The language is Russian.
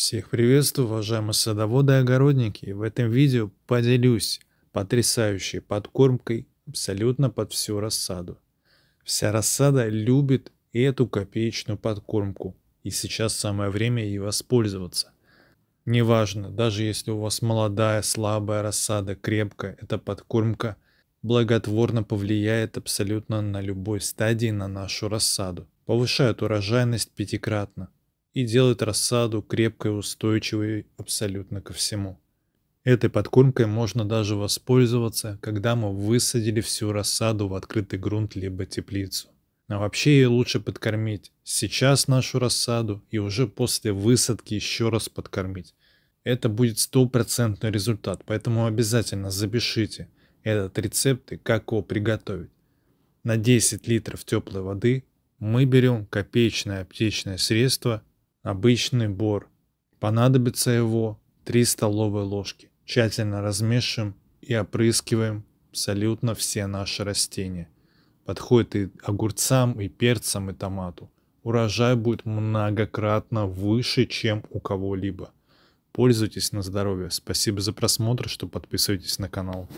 Всех приветствую, уважаемые садоводы и огородники. В этом видео поделюсь потрясающей подкормкой абсолютно под всю рассаду. Вся рассада любит эту копеечную подкормку. И сейчас самое время ей воспользоваться. Неважно, даже если у вас молодая, слабая рассада, крепкая, эта подкормка благотворно повлияет абсолютно на любой стадии на нашу рассаду. Повышает урожайность пятикратно, и делает рассаду крепкой, устойчивой абсолютно ко всему. Этой подкормкой можно даже воспользоваться, когда мы высадили всю рассаду в открытый грунт либо теплицу. А вообще ее лучше подкормить сейчас нашу рассаду и уже после высадки еще раз подкормить. Это будет стопроцентный результат, поэтому обязательно запишите этот рецепт и как его приготовить. На 10 литров теплой воды мы берем копеечное аптечное средство обычный бор. Понадобится его 3 столовые ложки. Тщательно размешиваем и опрыскиваем абсолютно все наши растения. Подходит и огурцам, и перцам, и томату. Урожай будет многократно выше, чем у кого-либо. Пользуйтесь на здоровье. Спасибо за просмотр, что подписываетесь на канал.